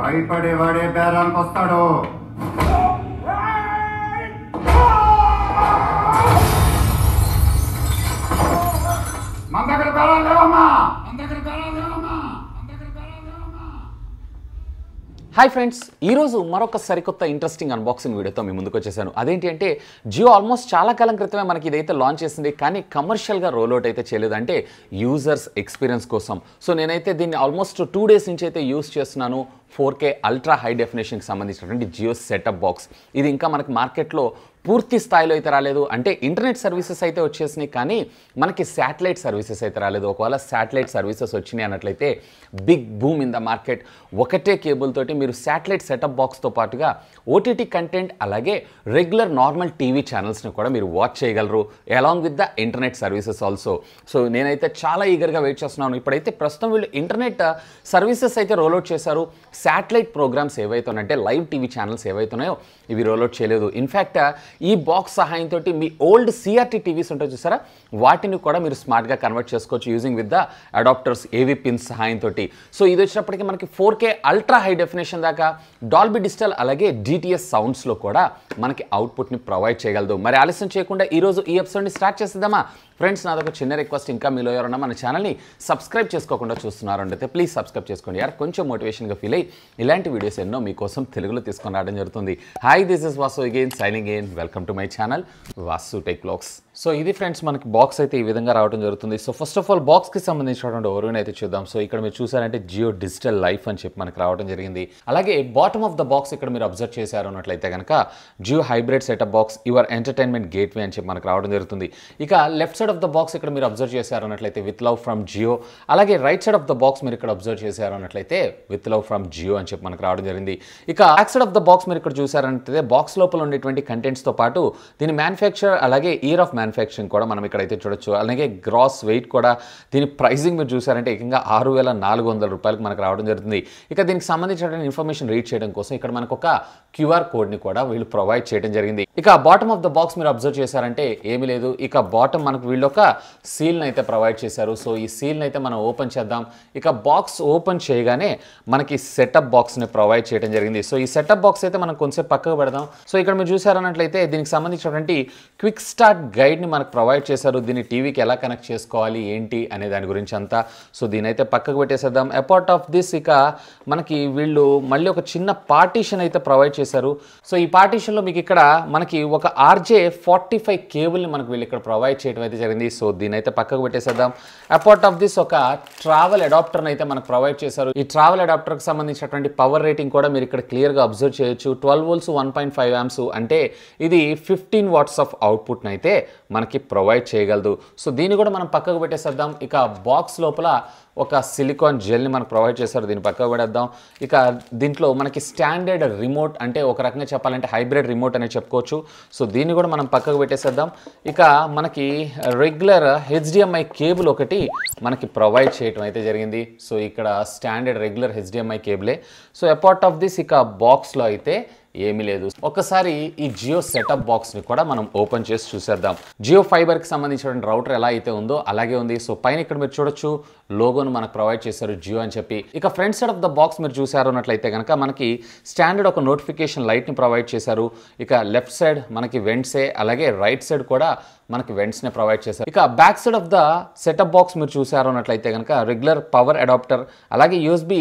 భయపడేవాడే బేరానికి వస్తాడు మన దగ్గర బేరాలు లేవమ్మా హాయ్ ఫ్రెండ్స్ ఈరోజు మరొక సరికొత్త ఇంట్రెస్టింగ్ అన్బాక్సింగ్ వీడియోతో మీ ముందుకు వచ్చేసాను అదేంటి అంటే జియో ఆల్మోస్ట్ చాలా కాలం క్రితమే మనకి ఇదైతే లాంచ్ చేసింది కానీ కమర్షియల్గా రోల్ అవుట్ అయితే చేయలేదు అంటే యూజర్స్ ఎక్స్పీరియన్స్ కోసం సో నేనైతే దీన్ని ఆల్మోస్ట్ టూ డేస్ నుంచి అయితే యూస్ చేస్తున్నాను ఫోర్ కే అల్ట్రా హై డెఫినేషన్కి సంబంధించినటువంటి జియో సెటప్ బాక్స్ ఇది ఇంకా మనకు మార్కెట్లో పూర్తి స్థాయిలో అయితే రాలేదు అంటే ఇంటర్నెట్ సర్వీసెస్ అయితే వచ్చేసినాయి కానీ మనకి శాటిలైట్ సర్వీసెస్ అయితే రాలేదు ఒకవేళ శాటిలైట్ సర్వీసెస్ వచ్చినాయి అన్నట్లయితే big boom in the market ఒకటే కేబుల్ తోటి మీరు శాటిలైట్ సెటప్ బాక్స్తో పాటుగా ఓటీటీ కంటెంట్ అలాగే రెగ్యులర్ నార్మల్ టీవీ ఛానల్స్ని కూడా మీరు వాచ్ చేయగలరు along with the internet services also so నేనైతే చాలా ఈగర్గా వెయిట్ చేస్తున్నాను ఇప్పుడైతే ప్రస్తుతం వీళ్ళు ఇంటర్నెట్ సర్వీసెస్ అయితే రోల్అవుట్ చేశారు శాటిలైట్ ప్రోగ్రామ్స్ అంటే లైవ్ టీవీ ఛానల్స్ ఏవైతున్నాయో ఇవి రోల్అవుట్ చేయలేదు ఇన్ఫ్యాక్ట్ ఈ బాక్స్ సహాయంతో మీ ఓల్డ్ సిఆర్టీ టీవీస్ ఉంటాయి చూసారా వాటిని కూడా మీరు స్మార్ట్గా కన్వర్ట్ చేసుకోవచ్చు యూజింగ్ విత్ ద అడాప్టర్స్ ఏవి పిన్స్ సహాయంతో సో ఇది వచ్చినప్పటికీ మనకి four K ultra high definition దాకా డాల్బి డిజిటల్ అలాగే డిటిఎస్ సౌండ్స్లో కూడా మనకి అవుట్పుట్ని ప్రొవైడ్ చేయగలదు మరి ఆలస్యం చేయకుండా ఈరోజు ఈ ఎపిసోడ్ని స్టార్ట్ చేసేద్దామా ఫ్రెండ్స్ నాదొక చిన్న రిక్వెస్ట్ ఇంకా మీలో ఎవరన్నా మన ఛానల్ని సబ్స్క్రైబ్ చేసుకోకుండా చూస్తున్నారు అంటే ప్లీజ్ సబ్స్క్రైబ్ చేసుకోండి యార్ కొంచెం మోటివేషన్గా ఫీల్ అయ్యి ఇలాంటి వీడియోస్ ఎన్నో మీకోసం తెలుగులో తీసుకొని రావడం జరుగుతుంది hi this is Vasu again signing in welcome to my channel Vasu tech blogs so ఇది ఫ్రెండ్స్ మనకి బాక్స్ అయితే ఈ విధంగా రావడం జరుగుతుంది సో ఫస్ట్ ఆఫ్ ఆల్ బాక్స్కి సంబంధించినటువంటి ఓరివిని అయితే చూద్దాం సో ఇక్కడ మీరు చూసారంటే జియో డిజిటల్ లైఫ్ అని చెప్పి మనకి రావడం జరిగింది అలాగే బాటమ్ ఆఫ్ ద బాక్స్ ఇక్కడ మీరు అబ్జర్వ్ చేశారు అన్నట్లయితే కనుక Jio hybrid setup box your entertainment gateway అని చెప్పి మనకు రావడం జరుగుతుంది ఇక left side side of the box ఇక్కడ మీరు అబ్జర్వ్ చేశారన్నట్లయితే విత్ లవ్ ఫ్రమ్ జియో అలాగే right side of the box మీరు ఇక్కడ అబ్జర్వ్ చేశారన్నట్లయితే విత్ లవ్ ఫ్రమ్ జియో అని చెప్పి మనకు రావడం జరిగింది ఇక back side of the box మీరు ఇక్కడ చూసారంటే బాక్స్ లోపల ఉండేటువంటి కంటెంట్స్తో పాటు దీని మ్యానుఫ్యాక్చర్ అలాగే ఇయర్ ఆఫ్ మ్యానుఫ్యాక్చరింగ్ కూడా మనం ఇక్కడైతే చూడొచ్చు అలాగే గ్రాస్ వెయిట్ కూడా దీని ప్రైజింగ్ మీరు చూసారంటే ఏకంగా ఆరు వేల నాలుగు వందల రూపాయలకు మనకు రావడం జరుగుతుంది ఇక దీనికి సంబంధించిన ఇన్ఫర్మేషన్ రీడ్ చేయడం కోసం ఇక్కడ మనకు ఒక క్యూఆర్ కోడ్ని కూడా వీళ్ళు ప్రొవైడ్ చేయడం జరిగింది ఇక బాటమ్ ఆఫ్ ద బాక్స్ మీరు అబ్జర్వ్ చేశారంటే ఏమీ లేదు ఇక బాటమ్ మనకు వీళ్ళు వీళ్ళొక సీల్ని అయితే ప్రొవైడ్ చేశారు సో ఈ సీల్ని అయితే మనం ఓపెన్ చేద్దాం ఇక బాక్స్ ఓపెన్ చేయగానే మనకి సెటప్ బాక్స్ని ప్రొవైడ్ చేయడం జరిగింది సో ఈ సెటప్ బాక్స్ అయితే మనం కొంచెం పక్కకు పెడదాం సో ఇక్కడ మీరు చూసారన్నట్లయితే దీనికి సంబంధించినటువంటి క్విక్ స్టార్ట్ గైడ్ని మనకు ప్రొవైడ్ చేశారు దీన్ని టీవీకి ఎలా కనెక్ట్ చేసుకోవాలి ఏంటి అనే దాని గురించి అంతా సో దీని అయితే పక్కకు పెట్టేసేద్దాం అపార్ట్ ఆఫ్ దిస్ ఇక మనకి వీళ్ళు మళ్ళీ ఒక చిన్న పార్టీషన్ అయితే ప్రొవైడ్ చేశారు సో ఈ పార్టీషన్లో మీకు ఇక్కడ మనకి ఒక ఆర్జే ఫార్టీ ఫైవ్ కేబుల్ని మనకు వీళ్ళు ఇక్కడ ప్రొవైడ్ చేయడం అయితే జరిగింది సో దీని అయితే పక్కకు పెట్టేసేద్దాం అపార్ట్ ఆఫ్ దిస్ ఒక ట్రావెల్ అడాప్టర్ అయితే మనకు ప్రొవైడ్ చేశారు ఈ ట్రావెల్ అడాప్టర్ కి సంబంధించినటువంటి పవర్ రేటింగ్ కూడా మీరు ఇక్కడ క్లియర్గా అబ్జర్వ్ చేయొచ్చు twelve volts one point five amps అంటే ఇది ఫిఫ్టీన్ వాట్స్ ఆఫ్ అవుట్పుట్ అయితే మనకి ప్రొవైడ్ చేయగలదు సో దీన్ని కూడా మనం పక్కకు పెట్టేసేద్దాం ఇక బాక్స్ లోపల ఒక సిలికాన్ జెల్ని మనకు ప్రొవైడ్ చేశారు దీన్ని పక్క పడేద్దాం ఇక దీంట్లో మనకి స్టాండర్డ్ రిమోట్ అంటే ఒక రకంగా చెప్పాలంటే హైబ్రిడ్ రిమోట్ అనేది చెప్పుకోవచ్చు సో దీన్ని కూడా మనం పక్కకు పెట్టేసేద్దాం ఇక మనకి రెగ్యులర్ హెచ్డిఎంఐ కేబుల్ ఒకటి మనకి ప్రొవైడ్ చేయటం అయితే జరిగింది సో ఇక్కడ స్టాండర్డ్ రెగ్యులర్ హెచ్డిఎంఐ కేబులే సో అపార్ట్ ఆఫ్ దిస్ ఇక బాక్స్లో అయితే ఏమీ లేదు ఒక్కసారి ఈ జియో సెటప్ బాక్స్ని కూడా మనం ఓపెన్ చేసి చూసేద్దాం జియో ఫైబర్కి సంబంధించిన రౌటర్ ఎలా అయితే ఉందో అలాగే ఉంది సో పైన ఇక్కడ మీరు చూడొచ్చు లోగోను మనకు ప్రొవైడ్ చేశారు జియో అని చెప్పి ఇక front side of the box మీరు చూసారు అన్నట్లయితే కనుక మనకి స్టాండర్డ్ ఒక నోటిఫికేషన్ లైట్ని ప్రొవైడ్ చేశారు ఇక లెఫ్ట్ సైడ్ మనకి వెంట్సే అలాగే రైట్ సైడ్ కూడా మనకి వెంట్స్ ని ప్రొవైడ్ చేశారు ఇక back side of the setup box మీరు చూసారు అన్నట్లయితే కనుక రెగ్యులర్ పవర్ అడాప్టర్ అలాగే యూఎస్బి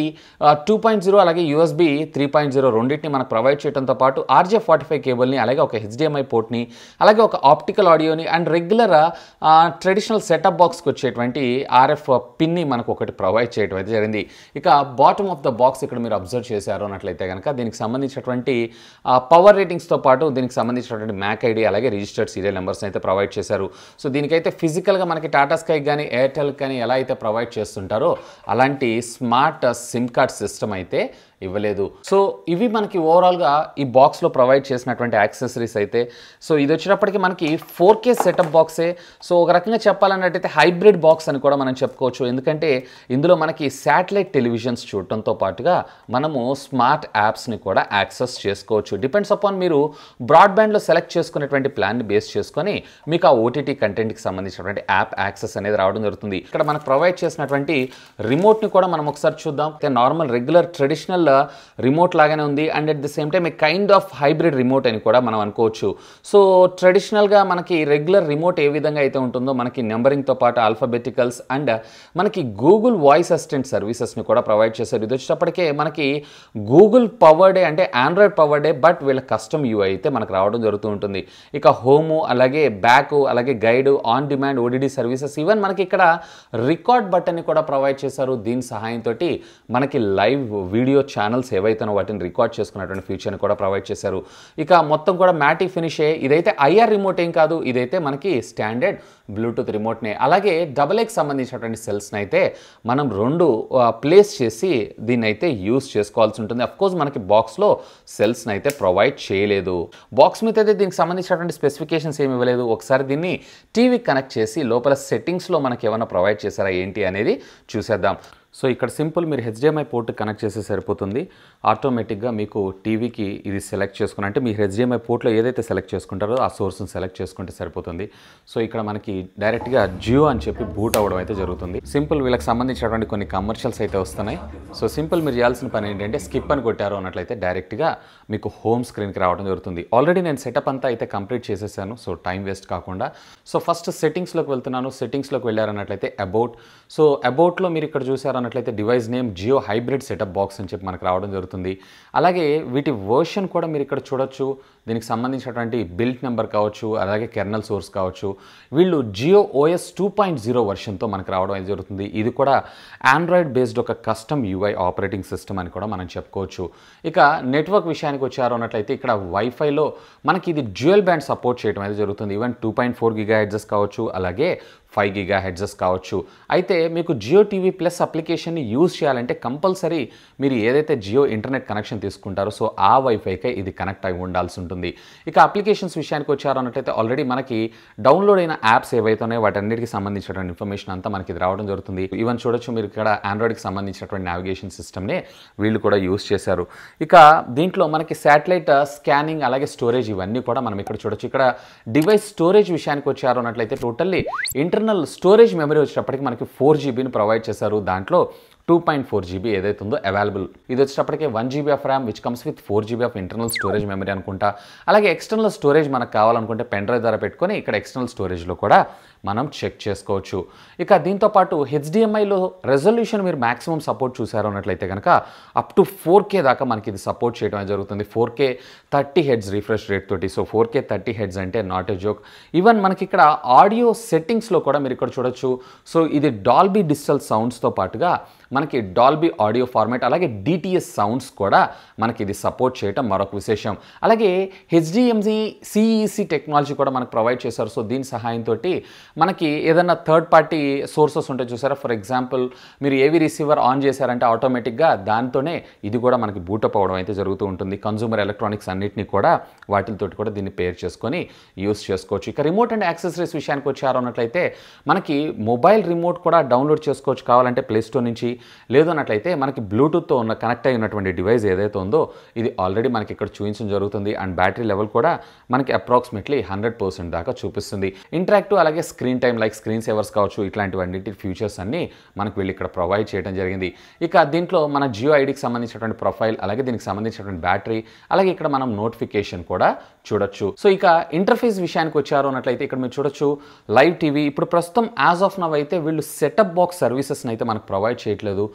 టూ పాయింట్ జీరో అలాగే యూఎస్బి త్రీ పాయింట్ జీరో రెండింటిని మనకు ప్రొవైడ్ చేయడంతో పాటు ఆర్జే ఫార్టీ ఫైవ్ కేబుల్ని అలాగే ఒక హెచ్డిఎంఐ పోర్ట్ని అలాగే ఒక ఆప్టికల్ ఆడియోని అండ్ రెగ్యులర్ ట్రెడిషనల్ సెటప్ బాక్స్కి వచ్చేటువంటి ఆర్ఎఫ్ పిన్ని మనకు ఒకటి ప్రొవైడ్ చేయడం అయితే జరిగింది ఇక బాటమ్ ఆఫ్ ద బాక్స్ ఇక్కడ మీరు అబ్జర్వ్ చేశారు అన్నట్లయితే కనుక దీనికి సంబంధించినటువంటి పవర్ రేటింగ్స్తో పాటు దీనికి సంబంధించినటువంటి మ్యాక్ ఐడి అలాగే రిజిస్టర్డ్ సీరియల్ నెంబర్స్ అయితే ప్రొవైడ్ చేశారు సో దీనికైతే ఫిజికల్గా మనకి టాటా స్కై కానీ ఎయిర్టెల్ కానీ ఎలా అయితే ప్రొవైడ్ చేస్తుంటారో అలాంటి స్మార్ట్ సిమ్ కార్డ్ సిస్టమ్ అయితే ఇవ్వలేదు సో ఇవి మనకి ఓవరాల్గా ఈ బాక్స్లో ప్రొవైడ్ చేసినటువంటి యాక్సెసరీస్ అయితే సో ఇది వచ్చినప్పటికీ మనకి ఫోర్ కే సెటప్ బాక్సే సో ఒక రకంగా చెప్పాలన్నట్టయితే హైబ్రిడ్ బాక్స్ అని కూడా మనం చెప్పుకోవచ్చు ఎందుకంటే ఇందులో మనకి శాటిలైట్ టెలివిజన్స్ చూడటంతో పాటుగా మనము స్మార్ట్ యాప్స్ని కూడా యాక్సెస్ చేసుకోవచ్చు డిపెండ్స్ అపాన్ మీరు బ్రాడ్బ్యాండ్లో సెలెక్ట్ చేసుకునేటువంటి ప్లాన్ని బేస్ చేసుకొని మీకు ఆ ఓటీటీ కంటెంట్కి సంబంధించినటువంటి యాప్ యాక్సెస్ అనేది రావడం జరుగుతుంది ఇక్కడ మనకు ప్రొవైడ్ చేసినటువంటి రిమోట్ని కూడా మనం ఒకసారి చూద్దాం normal regular traditional normal remote లాగానే ఉంది and at the same time a kind of hybrid remote అని కూడా మనం అనుకోవచ్చు సో ట్రెడిషనల్గా మనకి రెగ్యులర్ రిమోట్ ఏ విధంగా అయితే ఉంటుందో మనకి నెంబరింగ్తో పాటు ఆల్ఫాబెటికల్స్ అండ్ మనకి గూగుల్ వాయిస్ అసిస్టెంట్ సర్వీసెస్ని కూడా ప్రొవైడ్ చేశారు ఇది వచ్చేటప్పటికే మనకి గూగుల్ పవర్డే అంటే ఆండ్రాయిడ్ పవర్డే బట్ వీళ్ళ కస్టమ్ యూ అయితే మనకు రావడం జరుగుతూ ఉంటుంది ఇక హోము అలాగే బ్యాక్ అలాగే guide on demand OTT services even మనకి ఇక్కడ రికార్డ్ బటన్ని కూడా ప్రొవైడ్ చేశారు దీని సహాయంతో మనకి లైవ్ వీడియో ఛానల్స్ ఏవైతే వాటిని రికార్డ్ చేసుకున్నటువంటి ఫీచర్ని కూడా ప్రొవైడ్ చేశారు ఇక మొత్తం కూడా మ్యాటిక్ ఫినిషే ఇదైతే ఐఆర్ రిమోట్ ఏం కాదు ఇదైతే మనకి స్టాండర్డ్ బ్లూటూత్ రిమోట్నే అలాగే డబల్ ఎక్స్ సంబంధించినటువంటి సెల్స్ని అయితే మనం రెండు ప్లేస్ చేసి దీన్ని అయితే యూస్ చేసుకోవాల్సి ఉంటుంది కోర్స్ మనకి బాక్స్లో సెల్స్ని అయితే ప్రొవైడ్ చేయలేదు బాక్స్ మీద అయితే దీనికి సంబంధించినటువంటి స్పెసిఫికేషన్స్ ఏమి ఇవ్వలేదు ఒకసారి దీన్ని టీవీ కనెక్ట్ చేసి లోపల సెట్టింగ్స్లో మనకి ఏమైనా ప్రొవైడ్ చేశారా ఏంటి అనేది చూసేద్దాం సో ఇక్కడ సింపుల్ మీరు హెచ్డిఎంఐ పోర్ట్ కనెక్ట్ చేస్తే సరిపోతుంది ఆటోమేటిక్గా మీకు టీవీకి ఇది సెలెక్ట్ చేసుకుని అంటే మీ హెచ్డిఎంఐ పోర్ట్లో ఏదైతే సెలెక్ట్ చేసుకుంటారో ఆ సోర్స్ని సెలెక్ట్ చేసుకుంటే సరిపోతుంది సో ఇక్కడ మనకి డైరెక్ట్గా జియో అని చెప్పి బూట్ అవ్వడం అయితే జరుగుతుంది సింపుల్ వీళ్ళకి సంబంధించినటువంటి కొన్ని కమర్షియల్స్ అయితే వస్తున్నాయి సో సింపుల్ మీరు చేయాల్సిన పని ఏంటంటే స్కిప్ అని కొట్టారు అన్నట్లయితే డైరెక్ట్గా మీకు హోమ్ స్క్రీన్కి రావడం జరుగుతుంది ఆల్రెడీ నేను సెటప్ అంతా అయితే కంప్లీట్ చేసేసాను సో టైం వేస్ట్ కాకుండా సో ఫస్ట్ సెట్టింగ్స్లోకి వెళ్తున్నాను సెట్టింగ్స్లోకి వెళ్ళారన్నట్లయితే అబౌట్ సో అబౌట్లో మీరు ఇక్కడ చూసారు అన్నట్లయితే device name Jio hybrid setup box అని చెప్పి మనకు రావడం జరుగుతుంది అలాగే వీటి వర్షన్ కూడా మీరు ఇక్కడ చూడొచ్చు దీనికి సంబంధించినటువంటి బిల్ట్ నెంబర్ కావచ్చు అలాగే కెర్నల్ సోర్స్ కావచ్చు వీళ్ళు Jio OS two point zero వర్షన్తో మనకు రావడం అనేది జరుగుతుంది ఇది కూడా ఆండ్రాయిడ్ బేస్డ్ ఒక కస్టమ్ యూఐ ఆపరేటింగ్ సిస్టమ్ అని కూడా మనం చెప్పుకోవచ్చు ఇక నెట్వర్క్ విషయానికి వచ్చారు అన్నట్లయితే ఇక్కడ వైఫైలో మనకి ఇది డ్యూయల్ బ్యాండ్ సపోర్ట్ చేయడం అయితే జరుగుతుంది even two point four gigahertz కావచ్చు అలాగే ఫైవ్ గిగా హెడ్జెస్ కావచ్చు అయితే మీకు జియో టీవీ ప్లస్ అప్లికేషన్ని యూజ్ చేయాలంటే కంపల్సరీ మీరు ఏదైతే జియో ఇంటర్నెట్ కనెక్షన్ తీసుకుంటారో సో ఆ వైఫైకే ఇది కనెక్ట్ అయి ఉండాల్సి ఉంటుంది ఉంటుంది ఇక అప్లికేషన్స్ విషయానికి వచ్చారన్నట్లయితే ఆల్రెడీ మనకి డౌన్లోడ్ అయిన యాప్స్ ఏవైతే ఉన్నాయో అన్నిటికీ సంబంధించినటువంటి ఇన్ఫర్మేషన్ అంతా మనకి రావడం జరుగుతుంది ఈవెన్ చూడొచ్చు మీరు ఇక్కడ ఆండ్రాయిడ్కి సంబంధించినటువంటి నావిగేషన్ సిస్టమ్నే వీళ్ళు కూడా యూస్ చేశారు ఇక దీంట్లో మనకి శాటిలైట్ స్కానింగ్ అలాగే స్టోరేజ్ ఇవన్నీ కూడా మనం ఇక్కడ చూడొచ్చు ఇక్కడ డివైస్ స్టోరేజ్ విషయానికి వచ్చారు అన్నట్లయితే టోటల్లీ ఇంటర్నల్ స్టోరేజ్ మెమరీ వచ్చేటప్పటికి మనకి ఫోర్ జీబీని ప్రొవైడ్ చేశారు దాంట్లో టూ పాయింట్ ఫోర్ జీబీ ఏదైతే ఉందో అవైలబుల్ ఇది వచ్చేటప్పటికే one GB of RAM which comes with four GB of internal storage memory అనుకుంటా అలాగే ఎక్స్టర్నల్ స్టోరేజ్ మనకు కావాలనుకుంటే పెన్ డ్రైవ్ ద్వారా పెట్టుకొని ఇక్కడ ఎక్స్టర్నల్ స్టోరేజ్లో కూడా మనం చెక్ చేసుకోవచ్చు ఇక దీంతోపాటు హెచ్డిఎంఐలో రెజల్యూషన్ మీరు మ్యాక్సిమం సపోర్ట్ చూసారు అన్నట్లయితే కనుక అప్ టు ఫోర్ కే దాకా మనకి ఇది సపోర్ట్ చేయడం జరుగుతుంది four K thirty hertz refresh rate తోటి so four K thirty hertz అంటే నాట్ ఎ జోక్ ఈవెన్ మనకి ఇక్కడ ఆడియో సెట్టింగ్స్లో కూడా మీరు ఇక్కడ చూడొచ్చు సో ఇది డాల్బీ డిజిటల్ సౌండ్స్తో పాటుగా మనకి డాల్బీ ఆడియో ఫార్మాట్ అలాగే డిటిఎస్ సౌండ్స్ కూడా మనకి ఇది సపోర్ట్ చేయటం మరొక విశేషం అలాగే హెచ్డిఎంజీ సిఈసి టెక్నాలజీ కూడా మనకు ప్రొవైడ్ చేశారు సో దీని సహాయంతో మనకి ఏదైనా థర్డ్ పార్టీ సోర్సెస్ ఉంటే చూసారా ఫర్ ఎగ్జాంపుల్ మీరు ఏవి రిసీవర్ ఆన్ చేశారంటే ఆటోమేటిక్గా దాంతోనే ఇది కూడా మనకి బూటప్ అవ్వడం అయితే జరుగుతూ ఉంటుంది కన్జూమర్ ఎలక్ట్రానిక్స్ అన్నింటినీ కూడా వాటితోటి కూడా దీన్ని పేర్ చేసుకొని యూస్ చేసుకోవచ్చు ఇక రిమోట్ అండ్ యాక్సెసరీస్ విషయానికి వచ్చారు అన్నట్లయితే మనకి మొబైల్ రిమోట్ కూడా డౌన్లోడ్ చేసుకోవచ్చు కావాలంటే ప్లే స్టోర్ నుంచి లేదు అన్నట్లయితే మనకి బ్లూటూత్తో ఉన్న కనెక్ట్ అయి ఉన్నటువంటి డివైస్ ఏదైతే ఉందో ఇది ఆల్రెడీ మనకి ఇక్కడ చూపించడం జరుగుతుంది అండ్ బ్యాటరీ లెవెల్ కూడా మనకి అప్రాక్సిమేట్లీ హండ్రెడ్ పర్సెంట్ దాకా చూపిస్తుంది ఇంటరాక్టివ్ అలాగే screen time like screen savers కావచ్చు ఇట్లాంటివన్నిటి ఫ్యూచర్స్ అన్నీ మనకు వీళ్ళు ఇక్కడ ప్రొవైడ్ చేయడం జరిగింది ఇక దీంట్లో మన జియో ఐడికి సంబంధించినటువంటి ప్రొఫైల్ అలాగే దీనికి సంబంధించినటువంటి బ్యాటరీ అలాగే ఇక్కడ మనం నోటిఫికేషన్ కూడా చూడొచ్చు సో ఇక ఇంటర్ఫేస్ విషయానికి వచ్చారు అన్నట్లయితే ఇక్కడ మీరు చూడొచ్చు లైవ్ టీవీ ఇప్పుడు ప్రస్తుతం యాజ్ ఆఫ్ నవ్ అయితే వీళ్ళు సెటప్ బాక్స్ సర్వీసెస్ని అయితే మనకు ప్రొవైడ్ చేయట్లేదు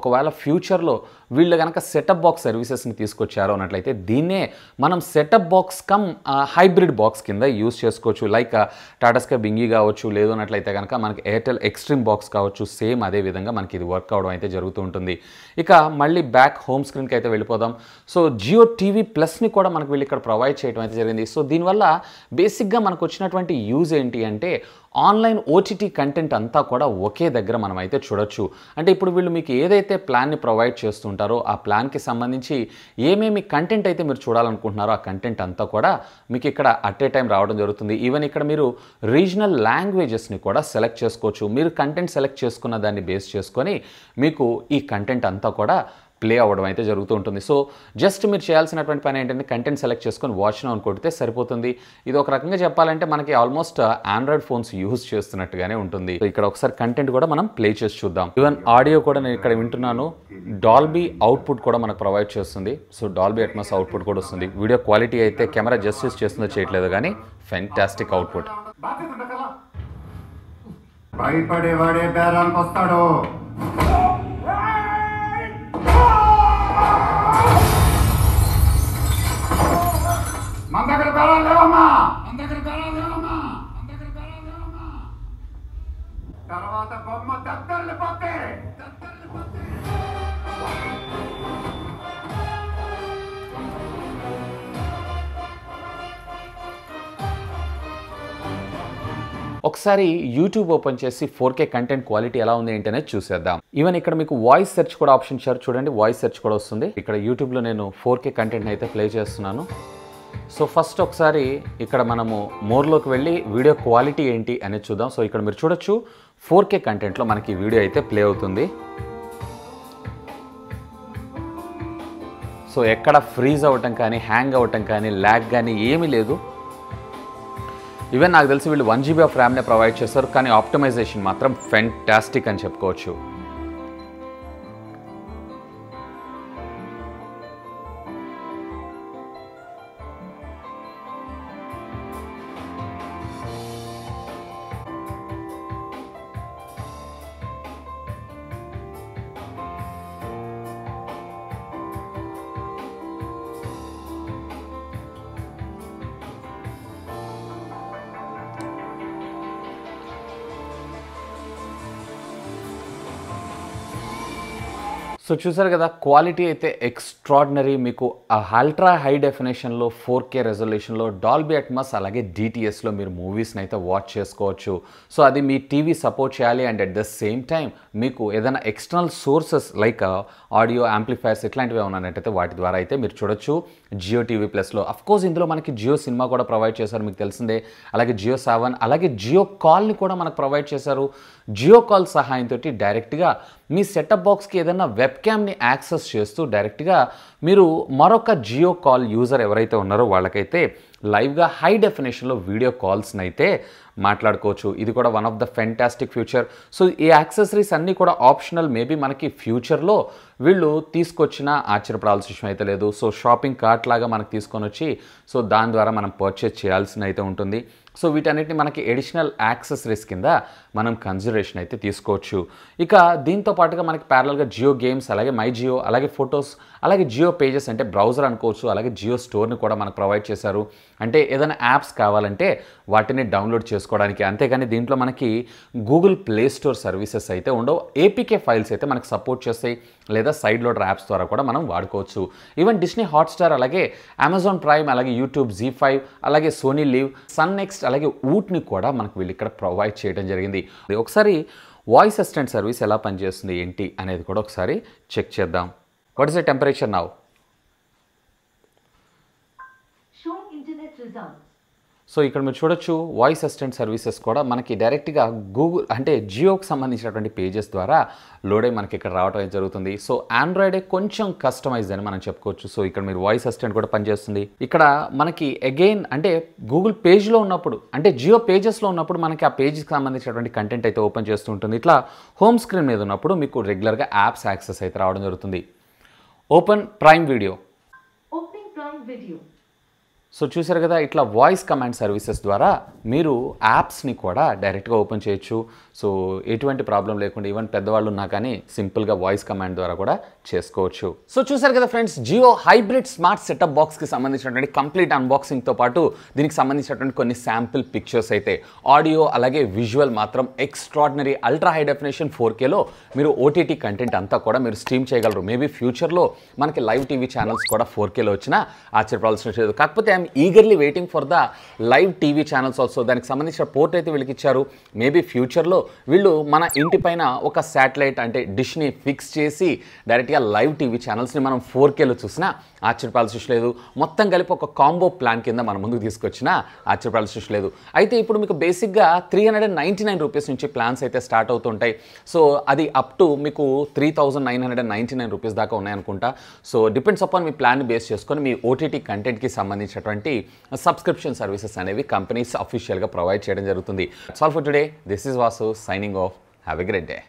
ఒకవేళ ఫ్యూచర్లో వీళ్ళు కనుక సెటప్ బాక్స్ సర్వీసెస్ని తీసుకొచ్చారు అన్నట్లయితే దీన్నే మనం setup box come hybrid box కింద యూస్ చేసుకోవచ్చు లైక్ టాటాస్కా బింగి కావచ్చు కావచ్చు లేదు అన్నట్లయితే కనుక మనకి ఎయిర్టెల్ ఎక్స్ట్రీమ్ బాక్స్ కావచ్చు సేమ్ అదే విధంగా మనకి ఇది వర్క్ అవడం అయితే జరుగుతూ ఉంటుంది ఇక మళ్ళీ బ్యాక్ హోమ్ స్క్రీన్కి అయితే వెళ్ళిపోదాం సో జియో టీవీ ప్లస్ని కూడా మనకు వీళ్ళు ఇక్కడ ప్రొవైడ్ చేయడం అయితే జరిగింది సో దీనివల్ల బేసిక్గా మనకు వచ్చినటువంటి యూజ్ ఏంటి అంటే ఆన్లైన్ ఓటీటీ కంటెంట్ అంతా కూడా ఒకే దగ్గర మనం అయితే చూడొచ్చు అంటే ఇప్పుడు వీళ్ళు మీకు ఏదైతే ప్లాన్ని ప్రొవైడ్ చేస్తుంటారో ఆ ప్లాన్కి సంబంధించి ఏమేమి కంటెంట్ అయితే మీరు చూడాలనుకుంటున్నారో ఆ కంటెంట్ అంతా కూడా మీకు ఇక్కడ అట్ ఏ టైం రావడం జరుగుతుంది ఈవెన్ ఇక్కడ మీరు రీజనల్ లాంగ్వేజెస్ని కూడా సెలెక్ట్ చేసుకోవచ్చు మీరు కంటెంట్ సెలెక్ట్ చేసుకున్న దాన్ని బేస్ చేసుకొని మీకు ఈ కంటెంట్ అంతా కూడా ప్లే అవ్వడం అయితే జరుగుతూ ఉంటుంది సో జస్ట్ మీరు చేయాల్సినటువంటి పని ఏంటంటే కంటెంట్ సెలెక్ట్ చేసుకొని వాచ్ నౌన్ కొడితే సరిపోతుంది ఇది ఒక రకంగా చెప్పాలంటే మనకి ఆల్మోస్ట్ ఆండ్రాయిడ్ ఫోన్స్ యూజ్ చేస్తున్నట్టుగానే ఉంటుంది ఇక్కడ ఒకసారి కంటెంట్ కూడా మనం ప్లే చేసి చూద్దాం ఈవెన్ ఆడియో కూడా నేను ఇక్కడ వింటున్నాను డాల్బీ అవుట్పుట్ కూడా మనకు ప్రొవైడ్ చేస్తుంది సో డాల్బీ అట్మాస్ అవుట్పుట్ కూడా వస్తుంది వీడియో క్వాలిటీ అయితే కెమెరా జస్టిస్ చేస్తుందో చేయట్లేదు కానీ ఫెంటాస్టిక్ అవుట్పుట్ భయపడేవాడే బేరానికి వస్తాడు ఒకసారి యూట్యూబ్ ఓపెన్ చేసి ఫోర్ కే కంటెంట్ క్వాలిటీ ఎలా ఉంది ఏంటి అనేది చూసేద్దాం ఈవెన్ ఇక్కడ మీకు వాయిస్ సెర్చ్ కూడా ఆప్షన్ ఇచ్చారు చూడండి వాయిస్ సెర్చ్ కూడా వస్తుంది ఇక్కడ యూట్యూబ్లో నేను ఫోర్ కే కంటెంట్ అయితే ప్లే చేస్తున్నాను సో ఫస్ట్ ఒకసారి ఇక్కడ మనము మోర్లోకి వెళ్ళి వీడియో క్వాలిటీ ఏంటి అనేది చూద్దాం సో ఇక్కడ మీరు చూడొచ్చు ఫోర్ కే కంటెంట్లో మనకి వీడియో అయితే ప్లే అవుతుంది సో ఎక్కడ ఫ్రీజ్ అవ్వటం కానీ హ్యాంగ్ అవ్వటం కానీ ల్యాగ్ కానీ ఏమీ లేదు ఈవెన్ నాకు తెలిసి వీళ్ళు వన్ జీబీ ఆఫ్ ర్యామ్నే ప్రొవైడ్ చేస్తారు కానీ ఆప్టమైజేషన్ మాత్రం ఫెంటాస్టిక్ అని చెప్పుకోవచ్చు సో చూసారు కదా క్వాలిటీ అయితే ఎక్స్ట్రాడినరీ మీకు అల్ట్రా హై డెఫినేషన్లో ఫోర్ కే రెజల్యూషన్లో డాల్బీ అట్మస్ అలాగే డిటిఎస్లో మీరు మూవీస్ని అయితే వాచ్ చేసుకోవచ్చు సో అది మీ టీవీ సపోర్ట్ చేయాలి and at the same time మీకు ఏదైనా external sources like audio amplifiers ఇట్లాంటివి ఉన్నానంటే వాటి ద్వారా అయితే మీరు చూడొచ్చు జియో టీవీ ప్లస్లో కోర్స్ ఇందులో మనకి జియో సినిమా కూడా ప్రొవైడ్ చేశారు మీకు తెలిసిందే అలాగే జియో సెవెన్ అలాగే జియో కాల్ని కూడా మనకు ప్రొవైడ్ చేశారు జియో కాల్ సహాయంతో డైరెక్ట్గా మీ సెటప్ బాక్స్కి ఏదైనా వెబ్ క్యామ్ని యాక్సెస్ చేస్తూ డైరెక్ట్గా మీరు మరొక జియో కాల్ యూజర్ ఎవరైతే ఉన్నారో వాళ్ళకైతే లైవ్గా హై డెఫినేషన్లో వీడియో కాల్స్ని అయితే మాట్లాడుకోవచ్చు ఇది కూడా one of the fantastic feature so ఈ యాక్సెసరీస్ అన్నీ కూడా ఆప్షనల్ మేబీ మనకి ఫ్యూచర్లో వీళ్ళు తీసుకొచ్చినా ఆశ్చర్యపడాల్సిన విషయం అయితే లేదు సో షాపింగ్ కార్ట్ లాగా మనకు తీసుకొని వచ్చి సో దాని ద్వారా మనం పర్చేస్ చేయాల్సిన అయితే ఉంటుంది సో వీటన్నిటిని మనకి ఎడిషనల్ యాక్సెసరీస్ కింద మనం కన్సిడరేషన్ అయితే తీసుకోవచ్చు ఇక దీంతో పాటుగా మనకి ప్యారల్గా జియో గేమ్స్ అలాగే మై జియో అలాగే ఫొటోస్ అలాగే జియో పేజెస్ అంటే బ్రౌజర్ అనుకోవచ్చు అలాగే జియో స్టోర్ని కూడా మనకు ప్రొవైడ్ చేశారు అంటే ఏదైనా యాప్స్ కావాలంటే వాటిని డౌన్లోడ్ చేసుకోవడానికి అంతేగాని దీంట్లో మనకి గూగుల్ ప్లే స్టోర్ సర్వీసెస్ అయితే ఉండవు ఏపీకే ఫైల్స్ అయితే మనకు సపోర్ట్ చేస్తాయి లేదా సైడ్ లోడర్ యాప్స్ ద్వారా కూడా మనం వాడుకోవచ్చు ఈవెన్ డిస్నీ హాట్స్టార్ అలాగే అమెజాన్ ప్రైమ్ అలాగే యూట్యూబ్ జీ ఫైవ్ అలాగే సోనీ లీవ్ సన్ నెక్స్ట్ అలాగే ఊట్ని కూడా మనకు వీళ్ళు ఇక్కడ ప్రొవైడ్ చేయడం జరిగింది ఒకసారి వాయిస్ అసిస్టెంట్ సర్వీస్ ఎలా పనిచేస్తుంది ఏంటి అనేది కూడా ఒకసారి చెక్ చేద్దాం what is the temperature now so ఇక్కడ మీరు చూడొచ్చు వాయిస్ అసిస్టెంట్ సర్వీసెస్ కూడా మనకి డైరెక్ట్గా గూగుల్ అంటే జియోకి సంబంధించినటువంటి పేజెస్ ద్వారా లోడ్ అయి మనకి ఇక్కడ రావడం జరుగుతుంది సో ఆండ్రాయిడే కొంచెం కస్టమైజ్ అని మనం చెప్పుకోవచ్చు సో ఇక్కడ మీరు వాయిస్ అసిస్టెంట్ కూడా పనిచేస్తుంది ఇక్కడ మనకి అగైన్ అంటే గూగుల్ పేజ్లో ఉన్నప్పుడు అంటే జియో పేజెస్లో ఉన్నప్పుడు మనకి ఆ పేజ్కి సంబంధించినటువంటి కంటెంట్ అయితే ఓపెన్ చేస్తూ ఉంటుంది ఇట్లా హోమ్ స్క్రీన్ మీద ఉన్నప్పుడు మీకు రెగ్యులర్గా యాప్స్ యాక్సెస్ అయితే రావడం జరుగుతుంది open Prime video opening Prime video so చూసారు కదా ఇట్లా వాయిస్ కమాండ్ సర్వీసెస్ ద్వారా మీరు యాప్స్ని కూడా డైరెక్ట్గా ఓపెన్ చేయొచ్చు సో ఎటువంటి ప్రాబ్లం లేకుండా ఈవెన్ పెద్దవాళ్ళు ఉన్నా కానీ సింపుల్గా వాయిస్ కమాండ్ ద్వారా కూడా చేసుకోవచ్చు సో చూసారు కదా friends Jio hybrid smart setup box కి సంబంధించినటువంటి కంప్లీట్ అన్బాక్సింగ్తో పాటు దీనికి సంబంధించినటువంటి కొన్ని శాంపుల్ పిక్చర్స్ అయితే ఆడియో అలాగే విజువల్ మాత్రం extraordinary ultra high definition four కేలో మీరు ఓటీటీ కంటెంట్ అంతా కూడా మీరు స్ట్రీమ్ చేయగలరు మేబీ ఫ్యూచర్లో మనకి లైవ్ టీవీ ఛానల్స్ కూడా ఫోర్ కేలో వచ్చినా ఆశ్చర్యపడాల్సిన లేదు కాకపోతే I'm eagerly waiting for the live TV channels also దానికి సంబంధించిన పోర్ట్ అయితే వీళ్ళకి ఇచ్చారు మేబీ ఫ్యూచర్లో వీళ్ళు మన పైన ఒక శాటిలైట్ అంటే డిష్ని ఫిక్స్ చేసి డైరెక్ట్గా డైరెక్ట్గా లైవ్ టీవీ ఛానల్స్ని మనం ఫోర్ కేలో చూసినా ఆశ్చర్యపాల సృష్టి లేదు మొత్తం కలిపి ఒక కాంబో ప్లాన్ కింద మన ముందుకు తీసుకొచ్చినా ఆశ్చర్యపాల సృష్టి లేదు అయితే ఇప్పుడు మీకు బేసిక్గా three hundred and ninety nine rupees నుంచి ప్లాన్స్ అయితే స్టార్ట్ అవుతుంటాయి సో అది అప్ టు మీకు three thousand nine hundred and ninety nine rupees దాకా ఉన్నాయనుకుంటా సో డిపెండ్స్ అపాన్ మీ ప్లాన్ బేస్ చేసుకొని మీ ఓటీటీ కంటెంట్కి సంబంధించినటువంటి సబ్స్క్రిప్షన్ సర్వీసెస్ అనేవి కంపెనీస్ అఫీషియల్గా ప్రొవైడ్ చేయడం జరుగుతుంది that's all for today this is Vasu signing off have a great day